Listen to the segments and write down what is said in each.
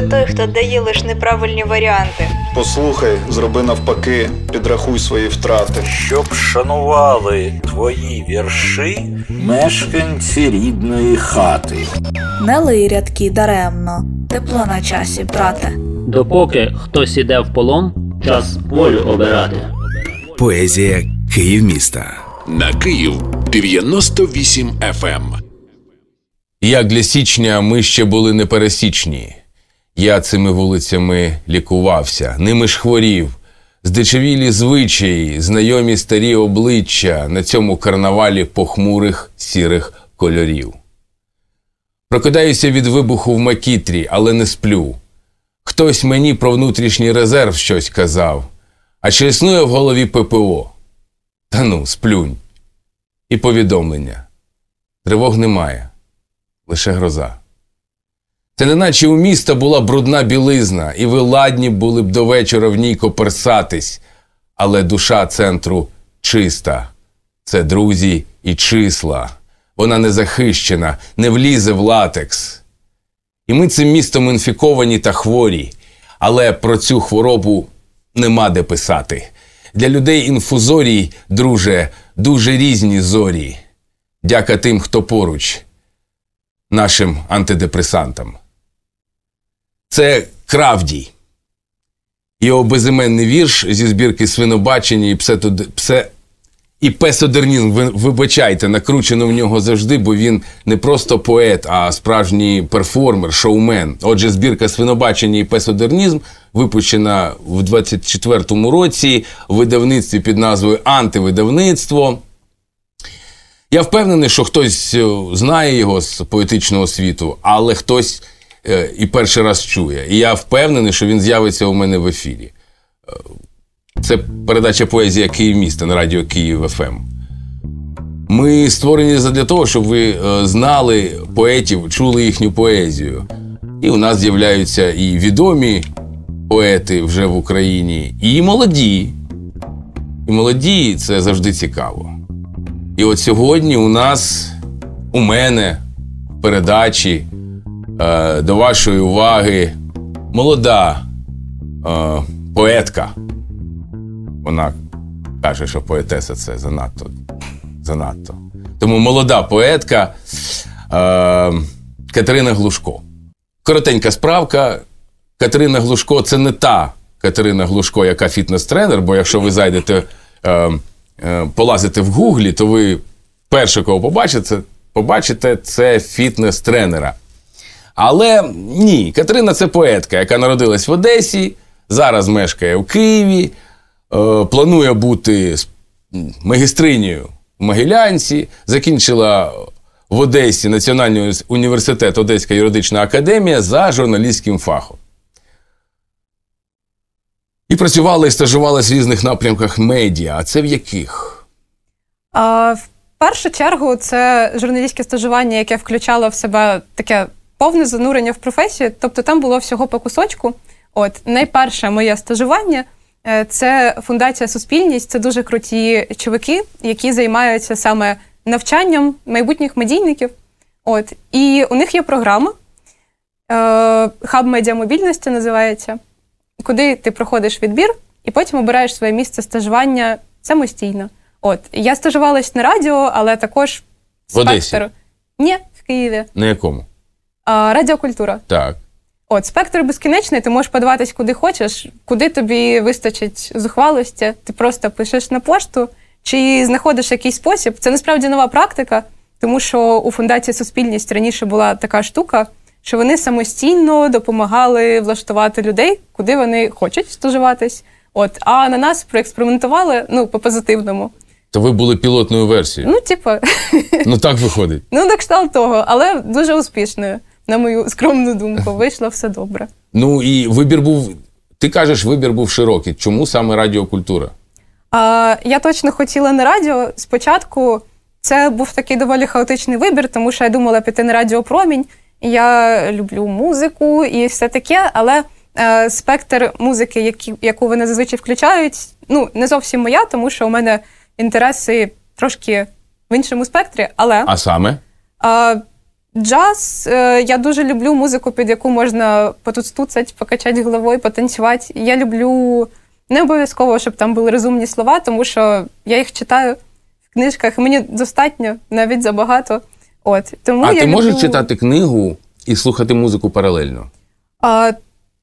це той, хто дає лиш неправильні варіанти. Послухай, зроби навпаки, підрахуй свої втрати. Щоб шанували твої вірші мешканці рідної хати. Не лий рядки даремно, тепло на часі, брате. Допоки хтось іде в полон, час волю обирати. Поезія Київ міста на Київ 98 FM. Ем. Як для січня ми ще були непересічні. Я цими вулицями лікувався, ними ж хворів. Здичавілі звичаї, знайомі старі обличчя на цьому карнавалі похмурих сірих кольорів. Прокидаюся від вибуху в макітрі, але не сплю. Хтось мені про внутрішній резерв щось казав, а чи існує в голові ППО? Та ну, сплюнь. І повідомлення. Тривог немає, лише гроза. Це неначе у міста була брудна білизна, і ви ладні були б до вечора в ній коперсатись, але душа центру чиста. Це друзі і числа. Вона не захищена, не влізе в латекс. І ми цим містом інфіковані та хворі, але про цю хворобу нема де писати. Для людей інфузорій, друже, дуже різні зорі. Дяка тим, хто поруч, нашим антидепресантам це Кравдій. Його безіменний вірш зі збірки свинобачення і псе, псе і песодернін, вибачайте, накручено в нього завжди, бо він не просто поет, а справжній перформер, шоумен. Отже, збірка свинобачення і песодернізм випущена в 24-му році в видавництві під назвою Антивидавництво. Я впевнений, що хтось е, знає його з поетичного світу, але хтось Е, і перший раз чує. І я впевнений, що він з'явиться у мене в ефірі. Е, це передача поезія Київ міста на радіо Київ ФМ. Ми створені для того, щоб ви е, знали поетів, чули їхню поезію. І у нас з'являються і відомі поети вже в Україні, і молоді. І молоді це завжди цікаво. І от сьогодні у нас, у мене, в передачі е, до вашої уваги молода е, поетка. Вона каже, що поетеса це занадто. занадто. Тому молода поетка е, Катерина Глушко. Коротенька справка. Катерина Глушко це не та Катерина Глушко, яка фітнес-тренер, бо якщо ви зайдете е, е, полазите в Гуглі, то ви перше, кого побачите, побачите це фітнес-тренера. Але ні, Катерина це поетка, яка народилась в Одесі, зараз мешкає в Києві, е, планує бути магістринею в Могилянці, закінчила в Одесі Національний університет Одеська юридична академія за журналістським фахом. І працювала і стажувалася в різних напрямках медіа. А це в яких? А, В першу чергу це журналістське стажування, яке включало в себе таке повне занурення в професію, тобто там було всього по кусочку. От найперше моє стажування е, це фундація Суспільність. Це дуже круті чуваки, які займаються саме навчанням майбутніх медійників. От і у них є програма е, хаб медіамобільності називається, куди ти проходиш відбір і потім обираєш своє місце стажування самостійно. От я стажувалась на радіо, але також в спектр. Одесі? Ні, в Києві. На якому? Радіокультура. Так. От, спектр безкінечний, ти можеш подаватись куди хочеш, куди тобі вистачить зухвалості. Ти просто пишеш на пошту чи знаходиш якийсь спосіб. Це насправді нова практика, тому що у фундації Суспільність раніше була така штука, що вони самостійно допомагали влаштувати людей, куди вони хочуть стажуватись. От, а на нас проекспериментували ну, по-позитивному. То ви були пілотною версією? Ну, типу. Ну так виходить. Ну, на кшталт того, але дуже успішною на мою скромну думку, вийшло все добре. Ну і вибір був. Ти кажеш, вибір був широкий. Чому саме радіокультура? А, Я точно хотіла на радіо. Спочатку це був такий доволі хаотичний вибір, тому що я думала піти на радіопромінь. Я люблю музику і все таке, але е, спектр музики, які, яку вони зазвичай включають, ну не зовсім моя, тому що у мене інтереси трошки в іншому спектрі. Але а саме? Е, Джаз, е, я дуже люблю музику, під яку можна потуцтуцать, покачати головою, потанцювати. Я люблю не обов'язково, щоб там були розумні слова, тому що я їх читаю в книжках, мені достатньо, навіть забагато. От тому а я ти люблю... можеш читати книгу і слухати музику паралельно? А,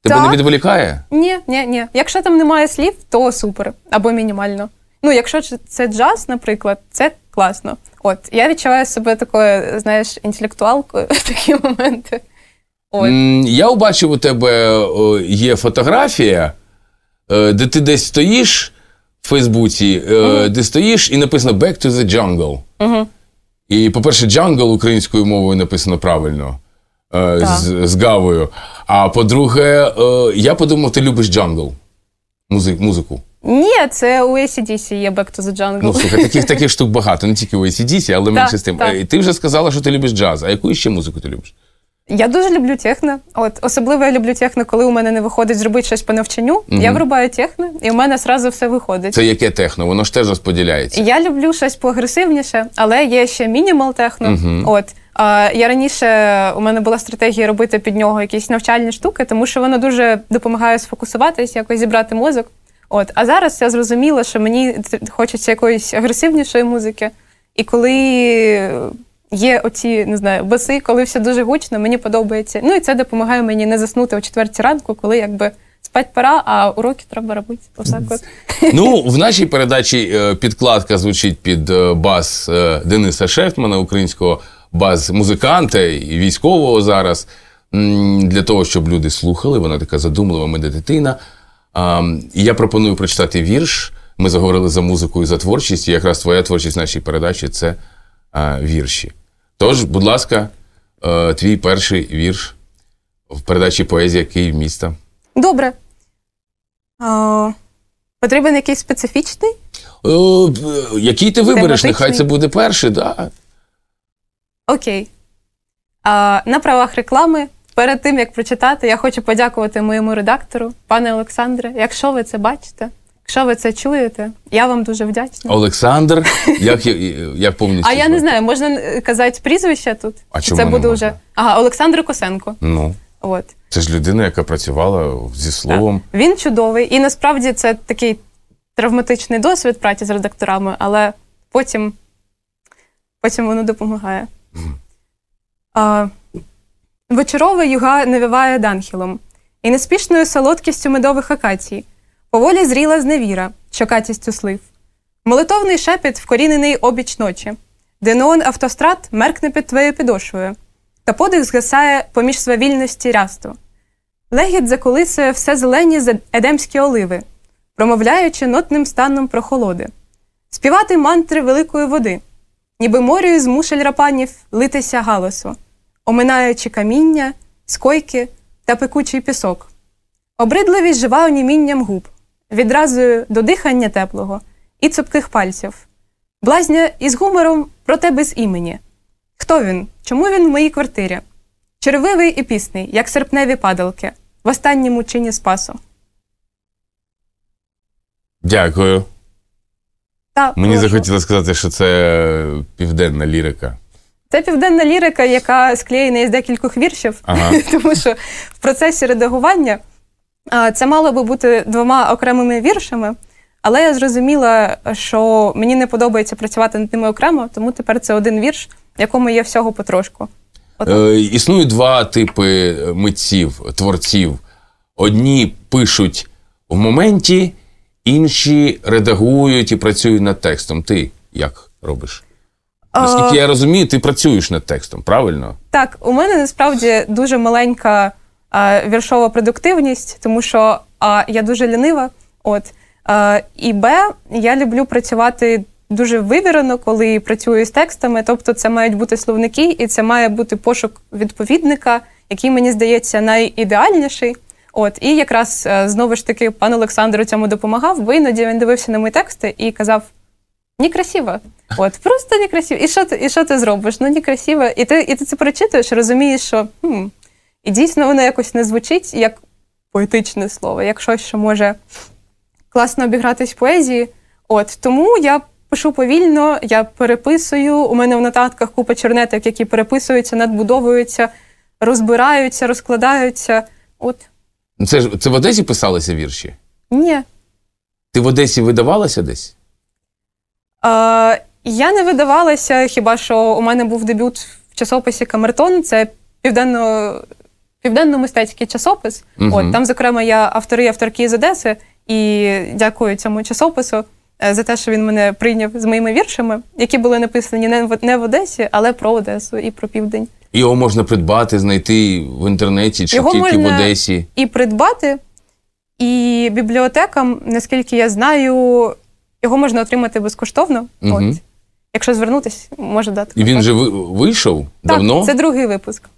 Тебе так. не відволікає? Ні, ні, ні. Якщо там немає слів, то супер або мінімально. Ну, якщо це джаз, наприклад, це класно. От я відчуваю себе такою, знаєш, інтелектуалкою в такі моменти. От. Я побачив у тебе є фотографія, е, де ти десь стоїш в Фейсбуці, угу. де стоїш, і написано Back to the jungle. Угу. І, по-перше, джангл українською мовою написано правильно. Е, з, з Гавою. А по-друге, я подумав, ти любиш джангл музику. Ні, це у ACDC є Back to the Jungle. Ну, слухай, таких таких штук багато, не тільки у ACDC, але менше з тим. Так. Е, ти вже сказала, що ти любиш джаз. А яку ще музику ти любиш? Я дуже люблю техно. От особливо я люблю техно, коли у мене не виходить зробити щось по навчанню. Угу. Я врубаю техно, і у мене зразу все виходить. Це яке техно? Воно ж теж розподіляється. Я люблю щось поагресивніше, але є ще мінімал техно. Угу. От а, я раніше у мене була стратегія робити під нього якісь навчальні штуки, тому що воно дуже допомагає сфокусуватись, якось зібрати мозок. От, А зараз я зрозуміла, що мені хочеться якоїсь агресивнішої музики. І коли є оці, не знаю, баси, коли все дуже гучно, мені подобається. Ну і це допомагає мені не заснути о четвертій ранку, коли якби. Спать пора, а уроки треба робити. Отак Ну, в нашій передачі е, підкладка звучить під е, бас е, Дениса Шефтмана, українського бас-музиканта і військового зараз. Для того, щоб люди слухали, вона така задумлива медитативна. Ем, і я пропоную прочитати вірш. Ми заговорили за музику і за творчість, і якраз твоя творчість в нашій передачі це е, вірші. Тож, будь ласка, е, твій перший вірш в передачі Поезія Київ міста. Добре. О, потрібен якийсь специфічний? О, е, який ти вибереш? Нехай це буде перший, так. Да. Окей. А, на правах реклами Перед тим як прочитати, я хочу подякувати моєму редактору, пане Олександре. Якщо ви це бачите, якщо ви це чуєте, я вам дуже вдячна. Олександр, як як повністю. А я не знаю, можна е, казати прізвище тут? А чому це буде вже ага, Олександр Косенко? Ну от це ж людина, яка працювала зі словом. Він чудовий, і насправді це такий травматичний досвід праці з редакторами, але потім, потім воно допомагає. А, вечорова юга навіває данхілом, і неспішною солодкістю медових акацій, поволі зріла зневіра, що катістю слив, молитовний шепіт вкорінений обіч ночі, де неон автострад меркне під твоєю підошвою, та подих згасає поміж свавільності рясту. Легіт заколисує все зелені едемські оливи, промовляючи нотним станом прохолоди, співати мантри великої води, ніби морю змушель рапанів литися галасу оминаючи каміння, скойки та пекучий пісок. Обридливість жива онімінням губ, Відразу до дихання теплого і цупких пальців, блазня із гумором, проте без імені. Хто він? Чому він в моїй квартирі? Червивий і пісний, як серпневі падалки, в останньому чині спасу. Дякую. Та, Мені прошу. захотілося сказати, що це південна лірика. Це південна лірика, яка склеєна із декількох віршів, ага. тому що в процесі редагування це мало би бути двома окремими віршами. Але я зрозуміла, що мені не подобається працювати над ними окремо, тому тепер це один вірш, в якому є всього потрошку. Е, Існують два типи митців, творців. Одні пишуть в моменті, інші редагують і працюють над текстом. Ти як робиш? Наскільки е, я розумію, ти працюєш над текстом, правильно? Так, у мене насправді дуже маленька а, е, віршова продуктивність, тому що а, я дуже лінива. От а, е, і Б, я люблю працювати дуже вивірено, коли працюю з текстами. Тобто, це мають бути словники, і це має бути пошук відповідника, який мені здається найідеальніший. От і якраз знову ж таки пан Олександр у цьому допомагав, бо іноді він дивився на мої тексти і казав некрасиво. От, просто некрасиво. І що ти і що ти зробиш? Ну некрасиво. І ти і ти це прочитуєш, розумієш, що хм, і дійсно воно якось не звучить як поетичне слово, як щось, що може класно обігратись в поезії. От тому я пишу повільно, я переписую. У мене в нотатках купа чернеток, які переписуються, надбудовуються, розбираються, розкладаються. От. Це ж це в Одесі писалися вірші? Ні. Ти в Одесі видавалася десь? Е, я не видавалася, хіба що у мене був дебют в часописі Камертон, це південно південно-мистецький часопис. Угу. От Там, зокрема, я автори і авторки з Одеси, і дякую цьому часопису е, за те, що він мене прийняв з моїми віршами, які були написані не в, не в Одесі, але про Одесу і про південь. Його можна придбати, знайти в інтернеті чи Його тільки можна в Одесі. І придбати, і бібліотекам, наскільки я знаю. Його можна отримати безкоштовно. Угу. От. Якщо звернутися, може дати. І він же вийшов так, давно? Це другий випуск.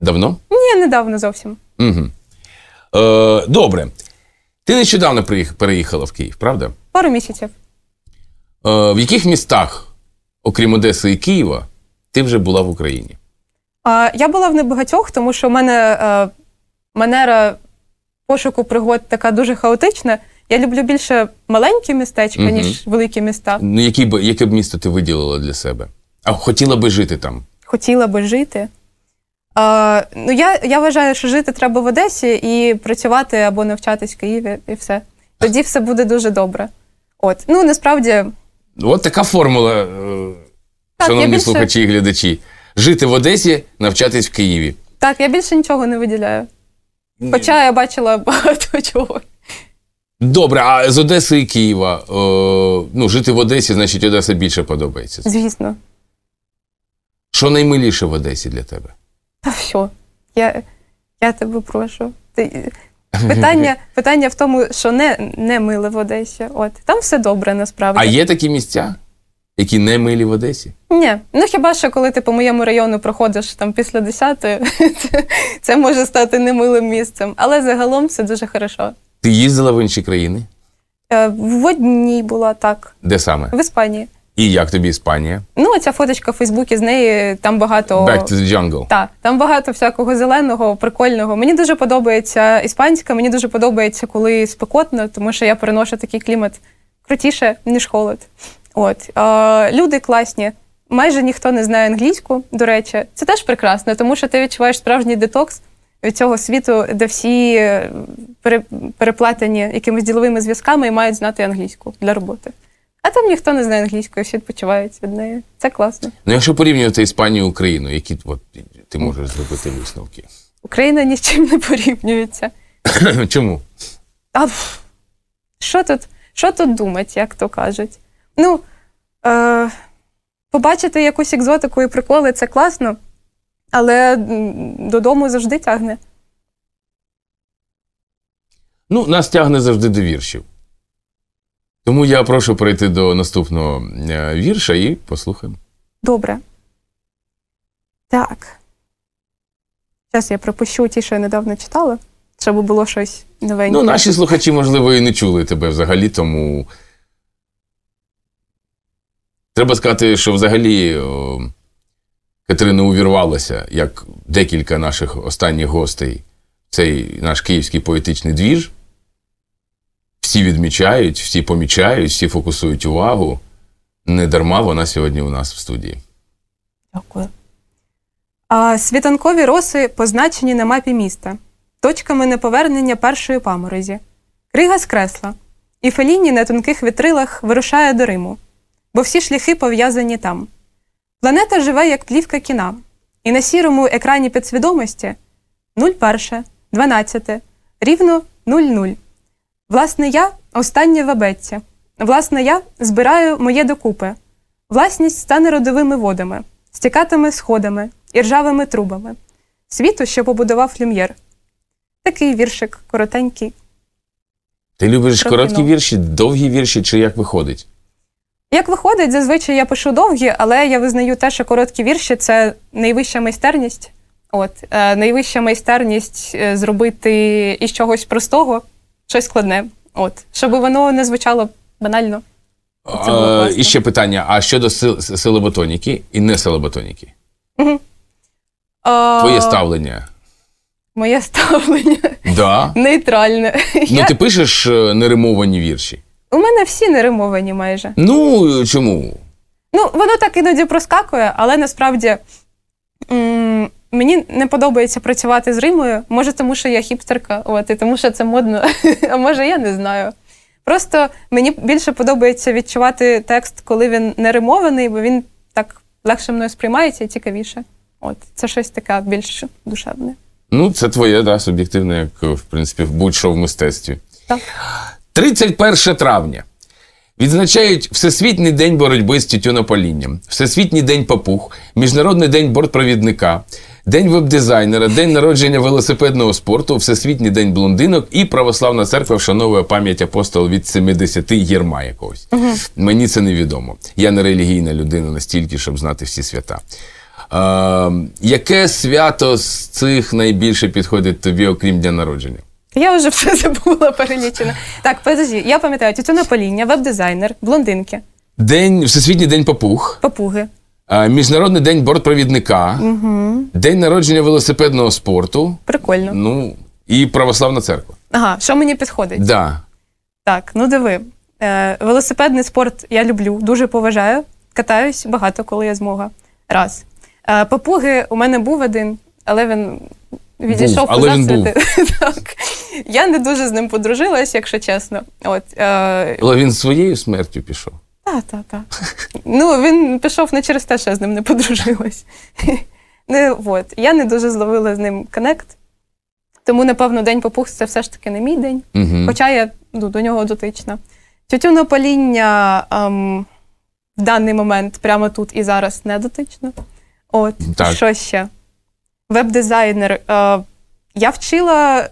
Давно? Ні, недавно зовсім. Угу. Е, Добре. Ти нещодавно переїхала в Київ, правда? Пару місяців. Е, В яких містах, окрім Одеси і Києва, ти вже була в Україні? Е, я була в небагатьох, тому що в мене е, манера пошуку пригод така дуже хаотична. Я люблю більше маленькі містечка, угу. ніж великі міста. Ну, які б, яке б місто ти виділила для себе? А хотіла би жити там? Хотіла би жити. А, ну, Я я вважаю, що жити треба в Одесі і працювати або навчатись в Києві, і все. Тоді все буде дуже добре. От, ну насправді. От така формула, е, так, шановні більше... слухачі і глядачі. Жити в Одесі, навчатись в Києві. Так, я більше нічого не виділяю. Хоча я бачила багато чого. Добре, а з Одеси і Києва. О, е, ну, Жити в Одесі, значить, Одеса більше подобається. Звісно. Що наймиліше в Одесі для тебе? Та все, Я я тебе прошу. Ти... Питання питання в тому, що не не миле в Одесі. От Там все добре насправді. А є такі місця, які не милі в Одесі? Ні. Ну хіба що коли ти по моєму району проходиш там після 10-ї, це може стати немилим місцем. Але загалом все дуже хорошо. Ти їздила в інші країни? Е, в одній була так. Де саме? В Іспанії. І як тобі Іспанія? Ну, ця фоточка в Фейсбуці з неї там багато. Back to the jungle. Так, там багато всякого зеленого, прикольного. Мені дуже подобається іспанська, мені дуже подобається, коли спекотно, тому що я переношу такий клімат крутіше, ніж холод. От е, люди класні. Майже ніхто не знає англійську, до речі, це теж прекрасно, тому що ти відчуваєш справжній детокс. Від цього світу, де всі е, переплетені якимись діловими зв'язками і мають знати англійську для роботи. А там ніхто не знає англійської, всі відпочиваються від неї. Це класно. Ну, якщо порівнювати Іспанію і Україну, які от, ти можеш зробити висновки? Україна ні з чим не порівнюється. Чому? А Що тут що тут думать, як то кажуть? Ну, е, побачити якусь екзотику і приколи це класно але додому завжди тягне. Ну, нас тягне завжди до віршів. Тому я прошу перейти до наступного е, вірша і послухаємо. Добре. Так. Зараз я пропущу ті, що я недавно читала. Щоб було щось новеньке. Ну, наші слухачі, можливо, і не чули тебе взагалі, тому. Треба сказати, що взагалі о, Катерина увірвалася, як декілька наших останніх гостей, цей наш київський поетичний двіж. Всі відмічають, всі помічають, всі фокусують увагу. Не дарма вона сьогодні у нас в студії. Дякую. А Світанкові роси позначені на мапі міста, точками неповернення першої паморозі. Крига скресла. І Феліні на тонких вітрилах вирушає до Риму, бо всі шляхи пов'язані там. Планета живе як плівка кіна, і на сірому екрані підсвідомості 01, 12, рівно 00. Власне, я останнє в абетці. Власне, я збираю моє докупи. Власність стане родовими водами, стікатими сходами і ржавими трубами. Світу, що побудував люм'єр. Такий віршик коротенький. Ти любиш Про короткі кіно. вірші, довгі вірші, чи як виходить? Як виходить, зазвичай я пишу довгі, але я визнаю те, що короткі вірші це найвища майстерність. От е, найвища майстерність е, зробити із чогось простого, щось складне. От, щоб воно не звучало банально. А, і ще питання: а щодо силоботоніки і не силоботоніки? Угу. Твоє ставлення? Моє ставлення. Да. Нейтральне. Ну, я... ти пишеш е, неримовані вірші. У мене всі не римовані майже. Ну чому? Ну, воно так іноді проскакує, але насправді м мені не подобається працювати з римою. Може, тому що я хіпстерка, от і тому що це модно, а може, я не знаю. Просто мені більше подобається відчувати текст, коли він не римований, бо він так легше мною сприймається і цікавіше. От, це щось таке більш душевне. Ну, це твоє, да, суб'єктивне, як в принципі, в будь-що в мистецтві. Так. 31 травня. Відзначають Всесвітній день боротьби з тютюнополінням, Всесвітній день папуг, Міжнародний день бортпровідника, День веб-дизайнера, День народження велосипедного спорту, Всесвітній день блондинок і Православна церква вшановує пам'ять апостол від 70 єрма якогось. Угу. Мені це невідомо. Я не релігійна людина настільки, щоб знати всі свята. Е, Яке свято з цих найбільше підходить тобі, окрім дня народження? Я вже все забула перелічено. Так, подожди, я пам'ятаю, Тетяна Поління, веб-дизайнер, блондинки. День, Всесвітній день папуг, Папуги. Міжнародний день бортпровідника, Угу. День народження велосипедного спорту, Прикольно. ну і Православна церква. Ага, що мені підходить? Да. Так, ну диви. Е, велосипедний спорт я люблю, дуже поважаю. Катаюсь багато, коли я змога. Раз. Е, папуги у мене був один, але він Відійшов був, але він був. так. Я не дуже з ним подружилась, якщо чесно. От, е... Але він своєю смертю пішов. Так, так, так. Ну, він пішов не через те, що я з ним не подружилась. не, от. Я не дуже зловила з ним коннект, тому, напевно, день попух це все ж таки не мій день, угу. хоча я ну, до нього дотична. Тютюнопаління ем, в даний момент прямо тут і зараз не дотично. От, так. що ще? веб-дизайнер. Е, я вчила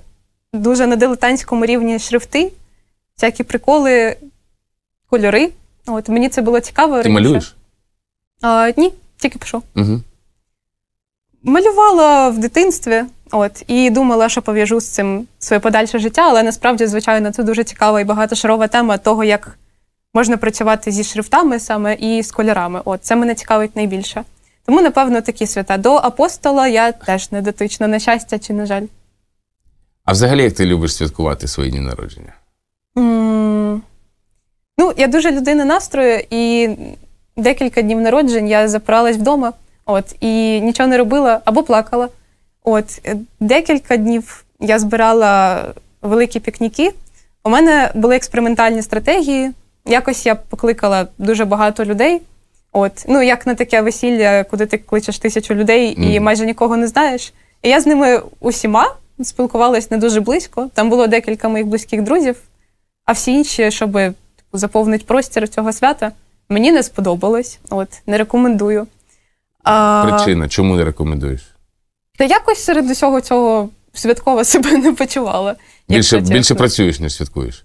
дуже на дилетантському рівні шрифти, всякі приколи, кольори. От Мені це було цікаво. Ти малюєш? А, Ні, тільки пишу. Угу. Малювала в дитинстві от, і думала, що пов'яжу з цим своє подальше життя, але насправді, звичайно, це дуже цікава і багатошарова тема того, як можна працювати зі шрифтами саме і з кольорами. От, Це мене цікавить найбільше. Тому, напевно, такі свята. До апостола я теж не дотична, на щастя чи на жаль. А взагалі, як ти любиш святкувати свої дні народження? Ну, я дуже людина настрою, і декілька днів народжень я запиралась вдома от, і нічого не робила або плакала. От, Декілька днів я збирала великі пікніки. У мене були експериментальні стратегії. Якось я покликала дуже багато людей. От ну як на таке весілля, куди ти кличеш тисячу людей mm. і майже нікого не знаєш. І я з ними усіма спілкувалась не дуже близько. Там було декілька моїх близьких друзів, а всі інші, щоб типу, заповнити простір цього свята, мені не сподобалось. От не рекомендую. А... Причина, чому не рекомендуєш? Та якось серед усього цього святково себе не почувала. Більше більше працюєш, ніж святкуєш.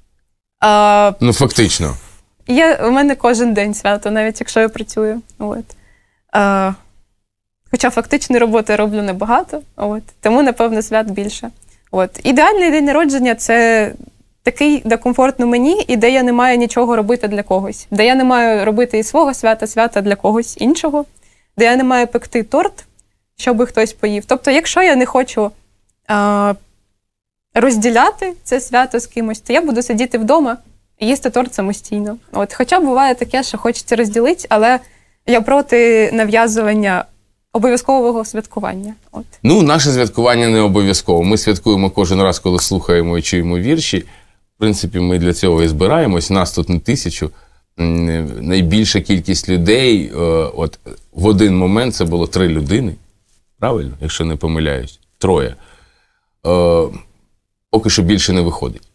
А... Ну фактично. Я, У мене кожен день свято, навіть якщо я працюю. От. Е, Хоча фактично роботи роблю небагато, от. тому, напевно, свят більше. От. Ідеальний день народження це такий, де комфортно мені, і де я не маю нічого робити для когось, де я не маю робити і свого свята, свята для когось іншого, де я не маю пекти торт, щоб хтось поїв. Тобто, якщо я не хочу е, розділяти це свято з кимось, то я буду сидіти вдома їсти торт самостійно. От, Хоча буває таке, що хочеться розділити, але я проти нав'язування. Обов'язкового святкування, от ну наше святкування не обов'язково. Ми святкуємо кожен раз, коли слухаємо і чуємо вірші. В принципі, ми для цього і збираємось. Нас тут не тисячу. Найбільша кількість людей. Е, от в один момент це було три людини. Правильно, якщо не помиляюсь, троє. Е, Поки що більше не виходить.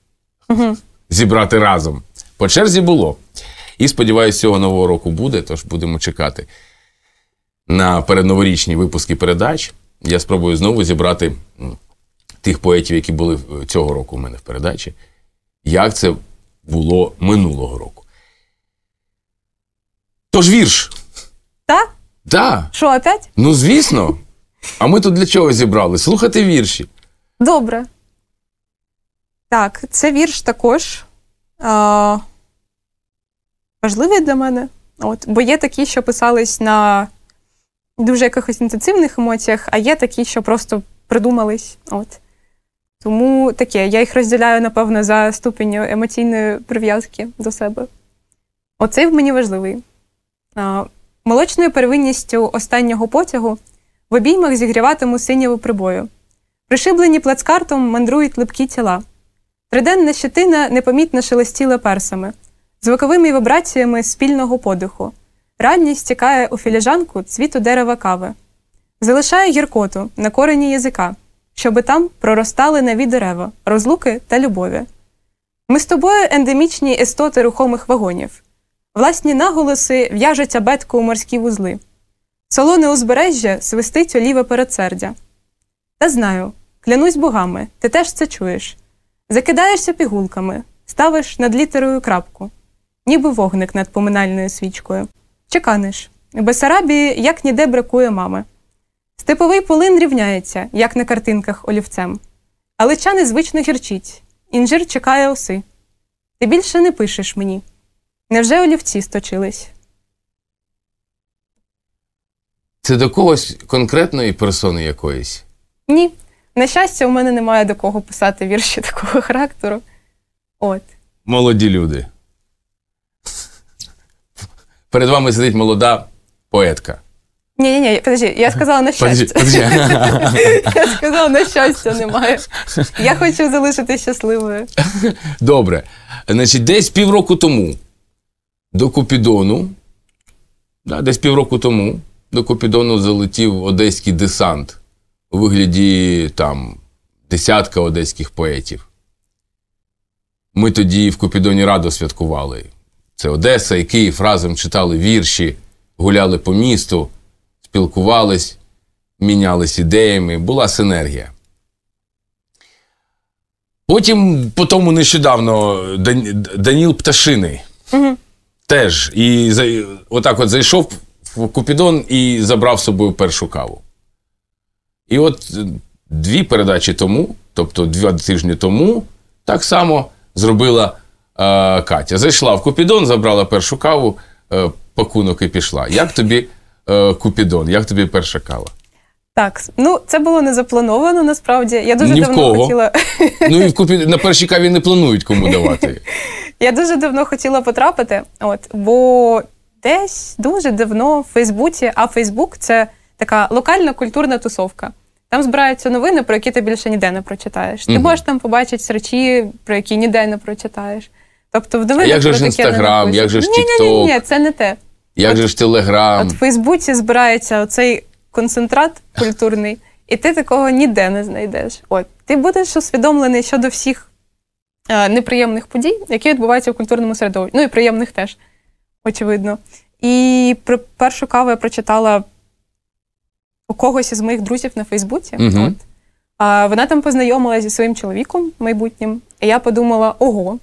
Угу зібрати разом. По черзі було. І сподіваюся, цього нового року буде, тож будемо чекати на передноворічні випуски передач. Я спробую знову зібрати ну, тих поетів, які були е, цього року у мене в передачі. Як це було минулого року? Тож вірш. Так? Так. Що опять? Ну, звісно. А ми тут для чого зібрали? Слухати вірші. Добре. Так, це вірш також е, важливий для мене. От, Бо є такі, що писались на дуже якихось інтенсивних емоціях, а є такі, що просто придумались. От. Тому таке, я їх розділяю, напевно, за ступінь емоційної прив'язки до себе. Оцей мені важливий. А, Молочною первинністю останнього потягу в обіймах зігріватиму синєву прибою. Пришиблені плацкартом мандрують липкі тіла. Приденна щетина непомітно шелестіла персами, звуковими вібраціями спільного подиху. Ранність стікає у філіжанку цвіту дерева кави, залишає гіркоту на корені язика, щоби там проростали нові дерева, розлуки та любові. Ми з тобою ендемічні естоти рухомих вагонів, власні наголоси в'яжуться абетку у морські вузли, солоне узбережжя свистить оліве передсердя. Та знаю, клянусь богами, ти теж це чуєш. Закидаєшся пігулками, ставиш над літерою крапку, ніби вогник над поминальною свічкою. Чеканеш. В Бесарабії як ніде бракує мами. Степовий полин рівняється, як на картинках олівцем. Але чани звично гірчить, інжир чекає оси. Ти більше не пишеш мені. Невже олівці сточились? Це до когось конкретної персони якоїсь? Ні. На щастя, у мене немає до кого писати вірші такого характеру. От. Молоді люди. Перед вами сидить молода поетка. Ні, ні, ні, подожди, я сказала на щастя. Подожди, Я сказала на щастя, немає. Я хочу залишити щасливою. Добре. Значить, десь півроку тому до Купідону, да, десь півроку тому до Купідону залетів одеський десант у вигляді там десятка одеських поетів. Ми тоді в Купідоні Радо святкували. Це Одеса і Київ разом читали вірші, гуляли по місту, спілкувались, мінялись ідеями, була синергія. Потім, по тому нещодавно Даніл Пташини угу. теж і отак от зайшов в Купідон і забрав з собою першу каву. І от е, дві передачі тому, тобто два тижні тому, так само зробила е, Катя. Зайшла в Купідон, забрала першу каву, е, пакунок і пішла. Як тобі е, Купідон? Як тобі перша кава? Так, ну це було не заплановано насправді. Я дуже Ні давно в кого. хотіла. Ну і в купі на першій каві не планують кому давати. Я дуже давно хотіла потрапити, от бо десь дуже давно в Фейсбуці, а Фейсбук це така локальна культурна тусовка. Там збираються новини, про які ти більше ніде не прочитаєш. Ти угу. можеш там побачити речі, про які ніде не прочитаєш. Тобто, в новинах як же ж інстаграм, як же ж Тікток? Ні, ні, ні, це не те. Як от, же ж Телеграм? От в Фейсбуці збирається оцей концентрат культурний, і ти такого ніде не знайдеш. От ти будеш усвідомлений щодо всіх е, неприємних подій, які відбуваються в культурному середовищі. Ну і приємних теж, очевидно. І про першу каву я прочитала у когось із моїх друзів на Фейсбуці. Угу. От. Вона там познайомилася зі своїм чоловіком майбутнім. І я подумала, ого.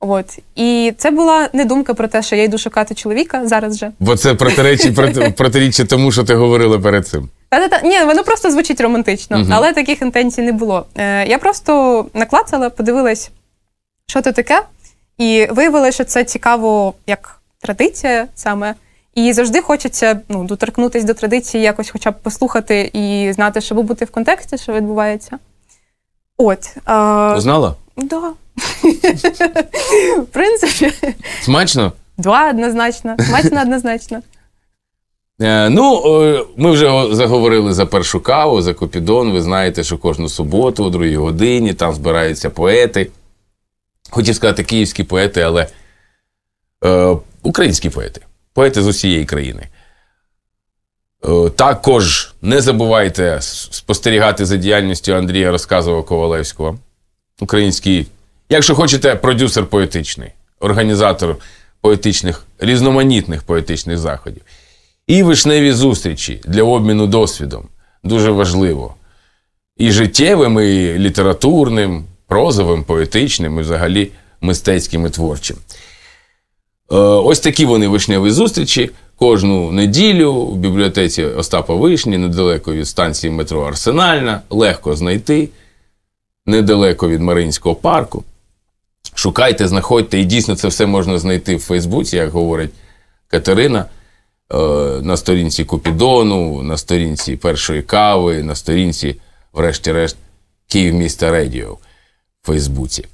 От і це була не думка про те, що я йду шукати чоловіка зараз же. Бо це протиріччя проти, протиріччя тому, що ти говорила перед цим. Та-та-та, ні, воно просто звучить романтично, угу. але таких інтенцій не було. Е, Я просто наклацала, подивилась, що це таке, і виявилося, що це цікаво як традиція саме. І завжди хочеться ну, доторкнутися до традиції, якось хоча б послухати і знати, щоб бути в контексті, що відбувається. От. А... Знала? Да. В принципі. Смачно? Два однозначно. Смачно однозначно. Е, ну, е, ми вже заговорили за першу каву, за Копідон. Ви знаєте, що кожну суботу, о другій годині, там збираються поети. Хотів сказати, київські поети, але е, українські поети поети з усієї країни. Е, також не забувайте спостерігати за діяльністю Андрія Розказова Ковалевського, український, якщо хочете, продюсер поетичний, організатор поетичних, різноманітних поетичних заходів. І вишневі зустрічі для обміну досвідом дуже важливо. І життєвим, і літературним, прозовим, поетичним, і взагалі мистецьким і творчим. Е, ось такі вони вишневі зустрічі. Кожну неділю в бібліотеці Остапа Вишні, недалеко від станції метро Арсенальна, легко знайти, недалеко від Маринського парку. Шукайте, знаходьте, і дійсно це все можна знайти в Фейсбуці, як говорить Катерина, е, на сторінці Купідону, на сторінці Першої кави, на сторінці, врешті-решт, Київ міста Радіо в Фейсбуці.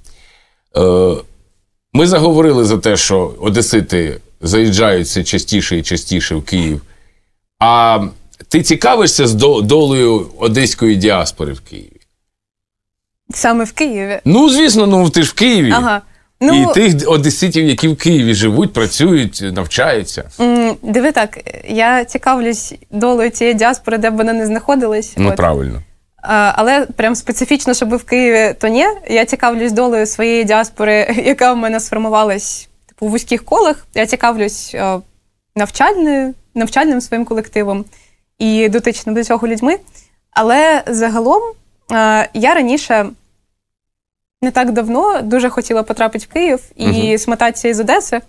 Е, ми заговорили за те, що Одесити заїжджаються частіше і частіше в Київ. А ти цікавишся з долею одеської діаспори в Києві? Саме в Києві? Ну, звісно, ну ти ж в Києві. Ага. Ну, І тих одеситів, які в Києві живуть, працюють, навчаються. Диви так, я цікавлюсь долею цієї діаспори, де б вона не знаходилась. Ну, от. правильно. Але прям специфічно, щоб в Києві, то ні. Я цікавлюсь долею своєї діаспори, яка в мене сформувалась типу, в вузьких колах. Я цікавлюсь е, навчальною, навчальним своїм колективом і дотично до цього людьми. Але загалом е, я раніше не так давно дуже хотіла потрапити в Київ і угу. смотатися із Одеси,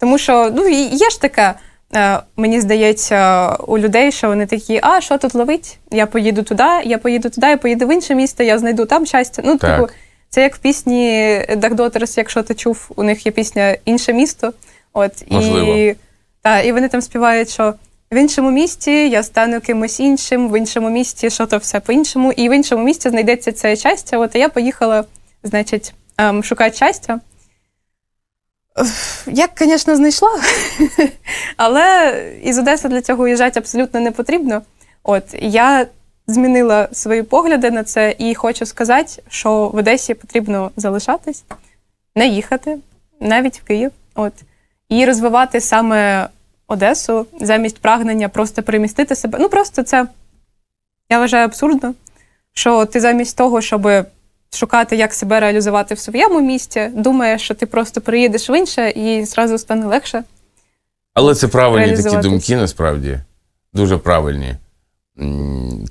тому що ну, є ж таке. Е, мені здається, у людей, що вони такі, а що тут ловить? Я поїду туди, я поїду туди, я поїду в інше місто, я знайду там щастя. Ну, типу, так. типу, це як в пісні Дагдотерс, якщо ти чув, у них є пісня Інше місто. От і та, і вони там співають, що в іншому місті я стану кимось іншим, в іншому місті що то все по-іншому, і в іншому місті знайдеться це щастя. От я поїхала, значить, ем, шукати щастя. Я, звісно, знайшла, але із Одеси для цього їжджати абсолютно не потрібно. От я змінила свої погляди на це і хочу сказати, що в Одесі потрібно залишатись, не їхати, навіть в Київ, от і розвивати саме Одесу замість прагнення просто перемістити себе. Ну просто це я вважаю абсурдно, що ти замість того, щоби шукати, як себе реалізувати в своєму місті. Думаєш, що ти просто приїдеш в інше і зразу стане легше. Але це правильні такі думки, насправді дуже правильні.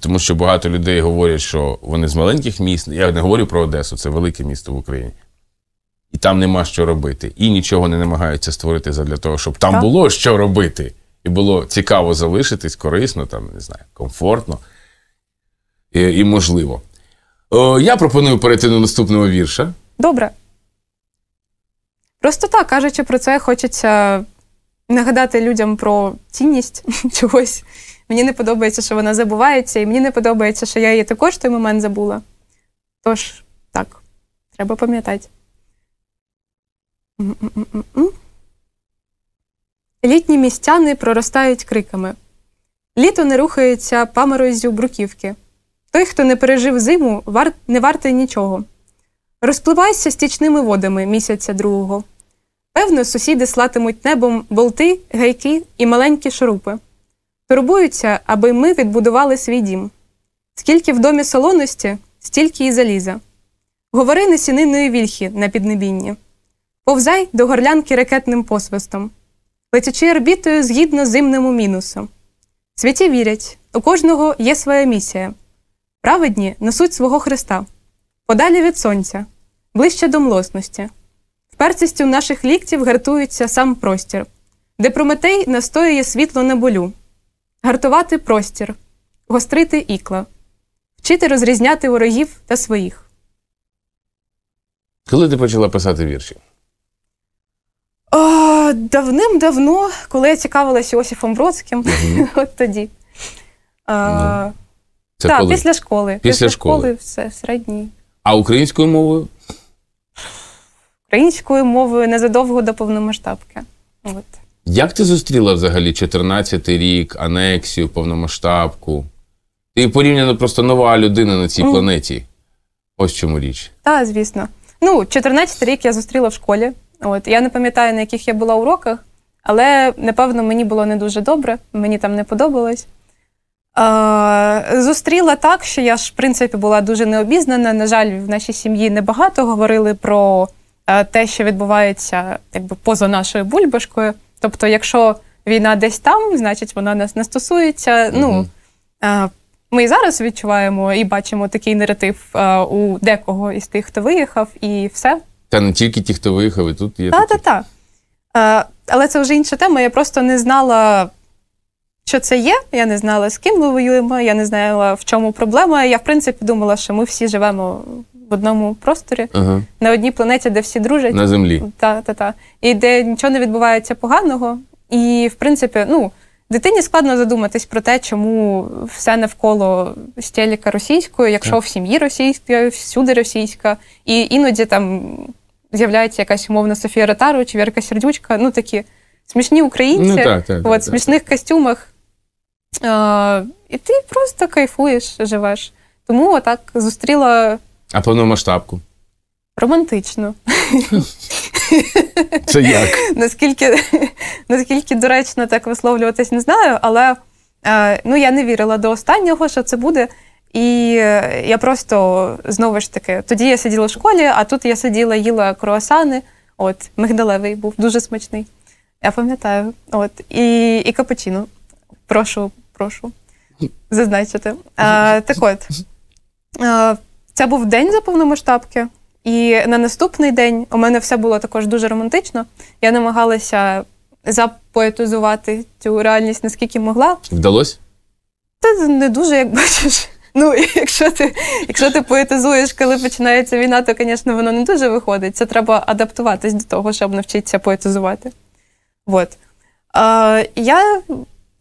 Тому що багато людей говорять, що вони з маленьких міст. Я не говорю про Одесу, це велике місто в Україні. І там нема що робити. І нічого не намагаються створити для того, щоб там так. було що робити. І було цікаво залишитись, корисно, там, не знаю, комфортно і, і можливо. Е, я пропоную перейти до наступного вірша. Добре. Просто так, кажучи про це, хочеться нагадати людям про цінність чогось. Мені не подобається, що вона забувається, і мені не подобається, що я її також в той момент забула. Тож, так, треба пам'ятати. Літні містяни проростають криками. Літо не рухається паморозю бруківки. Той, хто не пережив зиму, вар... не варте нічого. Розпливайся стічними водами місяця другого. Певно, сусіди слатимуть небом болти, гайки і маленькі шурупи. Турбуються, аби ми відбудували свій дім. Скільки в домі солоності, стільки і заліза. Говори на сіниної вільхи на піднебінні. Повзай до горлянки ракетним посвистом, летячи орбітою згідно зимному мінусу. Світі вірять, у кожного є своя місія. Праведні несуть свого Христа, подалі від сонця, ближче до млосності, впертістю наших ліктів гартується сам простір, де Прометей настоює світло на болю, гартувати простір, гострити ікла, вчити розрізняти ворогів та своїх. Коли ти почала писати вірші? О, Давним-давно, коли я цікавилася Осіфом Бродським, mm -hmm. от тоді. Ну. А, це так, коли? після школи. Після, після школи. школи все середній. А українською мовою? Українською мовою незадовго до повномасштабки. От. Як ти зустріла взагалі 14-й рік, анексію, повномасштабку? Ти порівняно просто нова людина на цій mm. планеті. Ось чому річ. Так, звісно. Ну, 14 рік я зустріла в школі. От Я не пам'ятаю, на яких я була уроках, але напевно мені було не дуже добре, мені там не подобалось. Зустріла так, що я ж в принципі була дуже необізнана. На жаль, в нашій сім'ї небагато говорили про е, те, що відбувається якби поза нашою бульбашкою. Тобто, якщо війна десь там, значить вона нас не стосується. Ну е, ми і зараз відчуваємо і бачимо такий наратив е, у декого із тих, хто виїхав, і все. Та не тільки ті, хто виїхав, і тут є. Та-та-та. Але це вже інша тема. Я просто не знала що це є. Я не знала, з ким ми воюємо, я не знала, в чому проблема. Я, в принципі, думала, що ми всі живемо в одному просторі, ага. на одній планеті, де всі дружать. На землі. Та, та, та. І де нічого не відбувається поганого. І, в принципі, ну. Дитині складно задуматись про те, чому все навколо стеліка російською, якщо в сім'ї російська, всюди російська, і іноді там з'являється якась умовна Софія Ротару чи Вірка Сердючка, ну такі смішні українці ну, так, так, в так, смішних костюмах і ти просто кайфуєш, живеш. Тому отак зустріла. А повномасштабку? Романтично. Це як? Наскільки наскільки доречно так висловлюватись, не знаю, але е, ну, я не вірила до останнього, що це буде. І е, я просто знову ж таки, тоді я сиділа в школі, а тут я сиділа, їла круасани. От, мигдалевий був дуже смачний. Я пам'ятаю. От, І і капучино. Прошу прошу зазначити. А, е, Так от а, е, це був день за повномасштабки, і на наступний день у мене все було також дуже романтично. Я намагалася запоетизувати цю реальність наскільки могла. Вдалося? Та не дуже, як бачиш. Ну, якщо ти якщо ти поетизуєш, коли починається війна, то, звісно, воно не дуже виходить. Це треба адаптуватись до того, щоб навчитися поетизувати. От. Е, я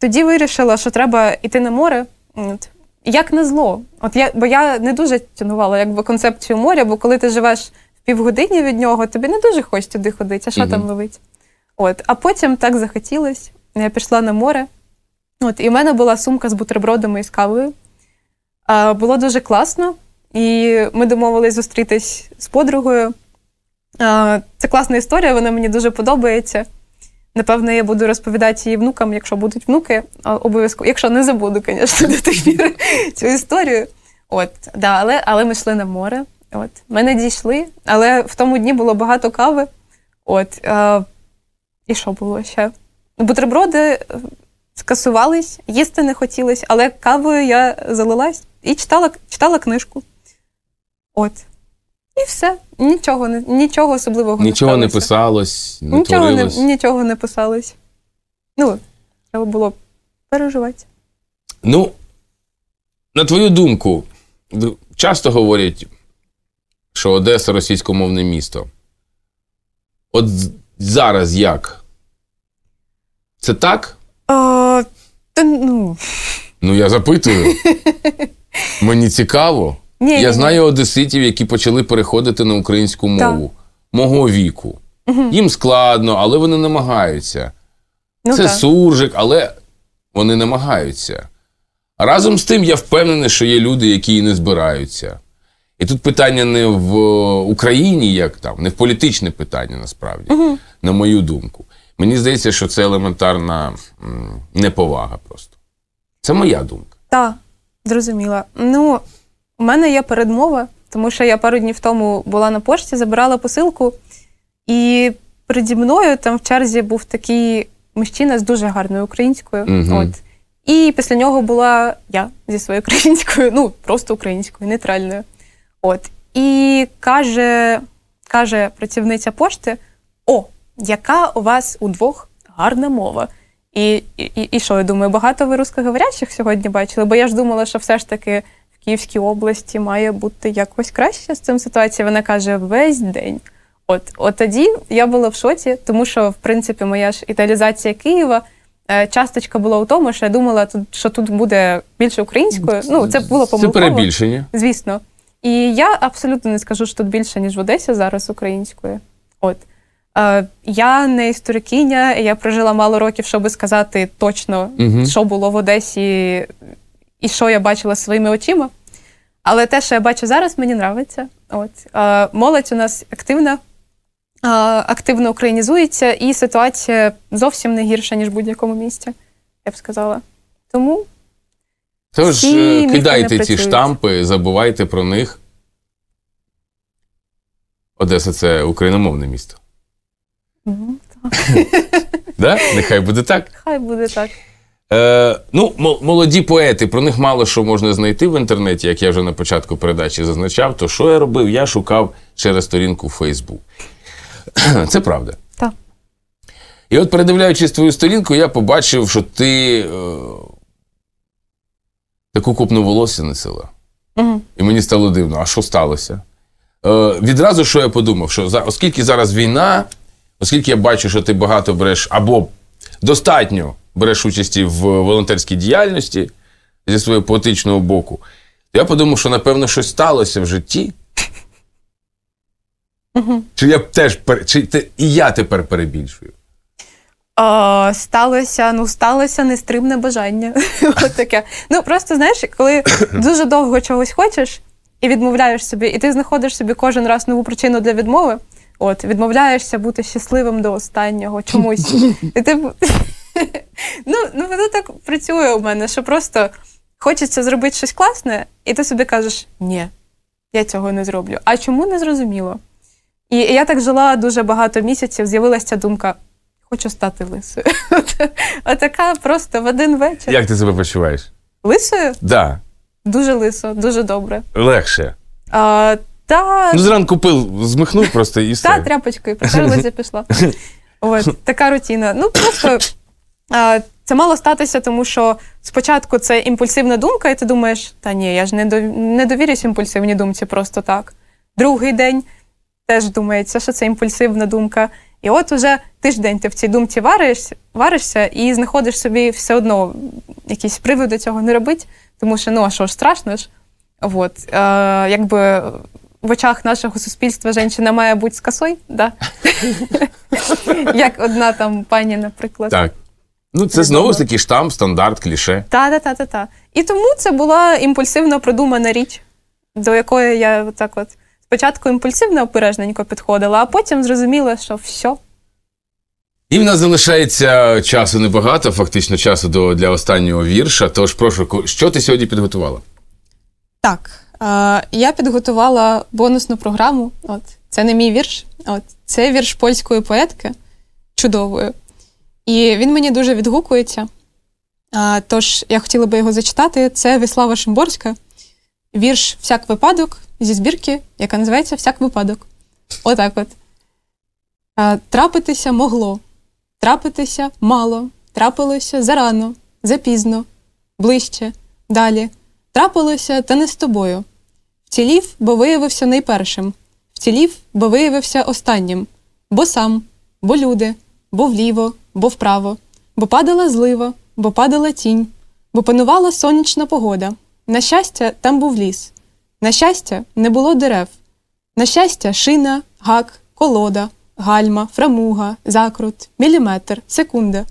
тоді вирішила, що треба йти на море. От. Як не зло. От я, Бо я не дуже тянувала якби, концепцію моря, бо коли ти живеш в півгодині від нього, тобі не дуже хочеш туди ходити, а що угу. там ловить. От. А потім так захотілось, я пішла на море. От, І в мене була сумка з бутербродами і з кавою. А, Було дуже класно, і ми домовились зустрітись з подругою. А, Це класна історія, вона мені дуже подобається. Напевно, я буду розповідати її внукам, якщо будуть внуки, обов'язково, якщо не забуду, звісно, до тих пір цю історію. От, да, Але але ми йшли на море. От. Ми не дійшли, але в тому дні було багато кави. От, е, І що було ще? Бутерброди е, скасувались, їсти не хотілося, але кавою я залилась і читала читала книжку. От. І все. Нічого нічого особливого нічого не писалось, не нічого творилось. не нічого не писалось. Ну, треба було переживати. Ну, на твою думку, часто говорять, що Одеса російськомовне місто. От зараз як? Це так? А, та, ну. ну, я запитую. Мені цікаво. Ні, Я ні, знаю одеситів, які почали переходити на українську мову мого віку. Їм складно, але вони намагаються. Ну, Це так. суржик, але вони намагаються. Разом з тим, я впевнений, що є люди, які і не збираються. І тут питання не в е, Україні, як там, не в політичне питання насправді, угу. на мою думку. Мені здається, що це елементарна неповага просто. Це моя думка. Так, зрозуміла. Ну, у мене є передмова, тому що я пару днів тому була на пошті, забирала посилку, і переді мною там в черзі був такий мужчина з дуже гарною українською. Угу. От. І після нього була я зі своєю українською, ну просто українською, нейтральною. От. І каже каже працівниця пошти: О, яка у вас удвох гарна мова! І і, і, і що я думаю, багато ви рускоговорящих сьогодні бачили, бо я ж думала, що все ж таки Київській області має бути якось краще з цим ситуацією. Вона каже весь день. От от тоді я була в шоці, тому що в принципі моя ж італізація Києва. Е, часточка була у тому, що я думала, що тут буде більше українською. Ну це було помилково. Це перебільшення. Звісно. І я абсолютно не скажу, що тут більше ніж в Одесі зараз українською. От е, я не історикиня, я прожила мало років, щоб сказати точно, угу. що було в Одесі і що я бачила своїми очима. Але те, що я бачу зараз, мені нравиться. От е, молодь у нас активна, е, активно українізується, і ситуація зовсім не гірша, ніж в будь-якому місті, я б сказала. Тому Тож, е, кидайте ці штампи, забувайте про них. Одеса це україномовне місто. Ну, так. Да? Нехай буде так. Хай буде так. Е, Ну, молоді поети, про них мало що можна знайти в інтернеті, як я вже на початку передачі зазначав. То що я робив? Я шукав через сторінку Фейсбук. Це правда. Так. І от, передивляючись твою сторінку, я побачив, що ти е, таку купну волосся несила. Угу. І мені стало дивно, а що сталося? Е, Відразу що я подумав, що за, оскільки зараз війна, оскільки я бачу, що ти багато береш або достатньо береш участі в волонтерській діяльності зі свого поетичного боку, то я подумав, що напевно щось сталося в житті. Чи я теж чи те, і я тепер перебільшую? О, сталося, ну сталося нестримне бажання. От таке. Ну просто знаєш, коли дуже довго чогось хочеш і відмовляєш собі, і ти знаходиш собі кожен раз нову причину для відмови. От, відмовляєшся бути щасливим до останнього чомусь. І ти Ну, ну воно так працює у мене, що просто хочеться зробити щось класне, і ти собі кажеш, ні, я цього не зроблю. А чому не зрозуміло? І я так жила дуже багато місяців, з'явилася ця думка: хочу стати лисою. Отака просто в один вечір. Як ти себе почуваєш? Лисою? Да. Дуже лисо, дуже добре. Легше. А, та... Ну, зранку пил змихнув просто і все. Та тряпочкою, протерлася, пішла. От, така рутина. Ну, просто це мало статися, тому що спочатку це імпульсивна думка, і ти думаєш, та ні, я ж не довірюсь імпульсивній думці просто так. Другий день теж думається, що це імпульсивна думка. І от уже тиждень ти в цій думці варишся, варишся і знаходиш собі все одно якісь приводи цього не робити, тому що ну а що ж страшно ж? От, е, якби в очах нашого суспільства жінка має бути з косою, да? як одна там пані, наприклад. Так. Ну, це знову ж таки штамп, стандарт, кліше. Та-та-та-та-та. І тому це була імпульсивно продумана річ, до якої я так от спочатку імпульсивно обережненько підходила, а потім зрозуміла, що все. І в нас залишається часу небагато, фактично часу до, для останнього вірша. Тож, прошу, що ти сьогодні підготувала? Так, е, я підготувала бонусну програму. От, Це не мій вірш, От, це вірш польської поетки чудовою. І він мені дуже відгукується. Тож я хотіла би його зачитати. Це Віслава Шимборська, вірш Всяк випадок зі збірки, яка називається Всяк випадок. Отак от. Трапитися могло, трапитися мало, трапилося зарано, запізно, ближче, далі. Трапилося, та не з тобою. Вцілів, бо виявився найпершим. Вцілів, бо виявився останнім. Бо сам, бо люди, бо вліво, бо вправо, бо падала злива, бо падала тінь, бо панувала сонячна погода. На щастя, там був ліс. На щастя, не було дерев. На щастя, шина, гак, колода, гальма, фрамуга, закрут, міліметр, секунда.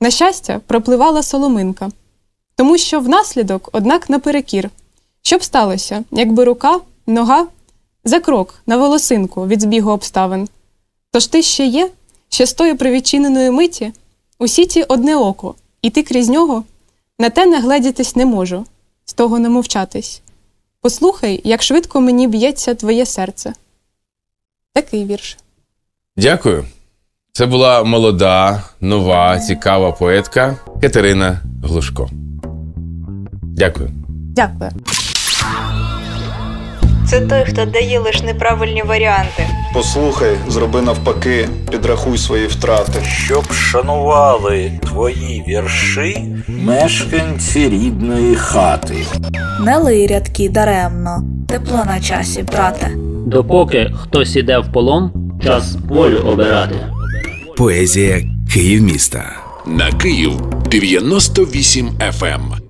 На щастя, пропливала соломинка. Тому що внаслідок, однак, наперекір. Що б сталося, якби рука, нога за крок на волосинку від збігу обставин? Тож ти ще є? Ще Частою при відчиненої миті у сіті одне око, і ти крізь нього на те нагледітись не можу, з того не мовчатись. Послухай, як швидко мені б'ється твоє серце. Такий вірш. Дякую. Це була молода, нова, цікава поетка Катерина Глушко. Дякую. Дякую. Це той, хто дає лише неправильні варіанти. Послухай, зроби навпаки, підрахуй свої втрати. Щоб шанували твої вірші мешканці рідної хати. Не лий рядки даремно, тепло на часі, брате. Допоки хтось іде в полон, час волю обирати. Поезія Київ міста на Київ 98 FM.